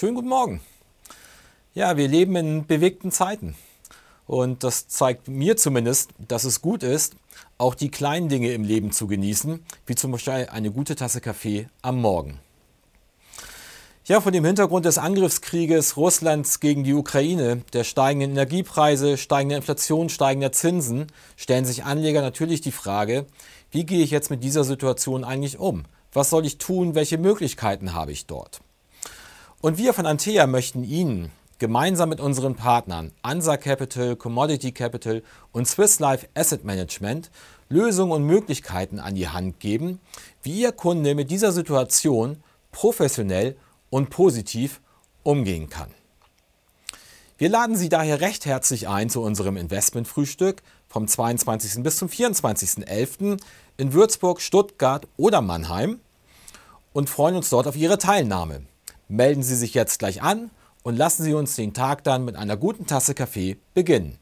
Schönen guten Morgen. Ja, wir leben in bewegten Zeiten. Und das zeigt mir zumindest, dass es gut ist, auch die kleinen Dinge im Leben zu genießen, wie zum Beispiel eine gute Tasse Kaffee am Morgen. Ja, vor dem Hintergrund des Angriffskrieges Russlands gegen die Ukraine, der steigenden Energiepreise, steigender Inflation, steigender Zinsen, stellen sich Anleger natürlich die Frage, wie gehe ich jetzt mit dieser Situation eigentlich um? Was soll ich tun? Welche Möglichkeiten habe ich dort? Und wir von Antea möchten Ihnen gemeinsam mit unseren Partnern Ansa Capital, Commodity Capital und Swiss Life Asset Management Lösungen und Möglichkeiten an die Hand geben, wie Ihr Kunde mit dieser Situation professionell und positiv umgehen kann. Wir laden Sie daher recht herzlich ein zu unserem Investmentfrühstück vom 22. bis zum 24.11. in Würzburg, Stuttgart oder Mannheim und freuen uns dort auf Ihre Teilnahme. Melden Sie sich jetzt gleich an und lassen Sie uns den Tag dann mit einer guten Tasse Kaffee beginnen.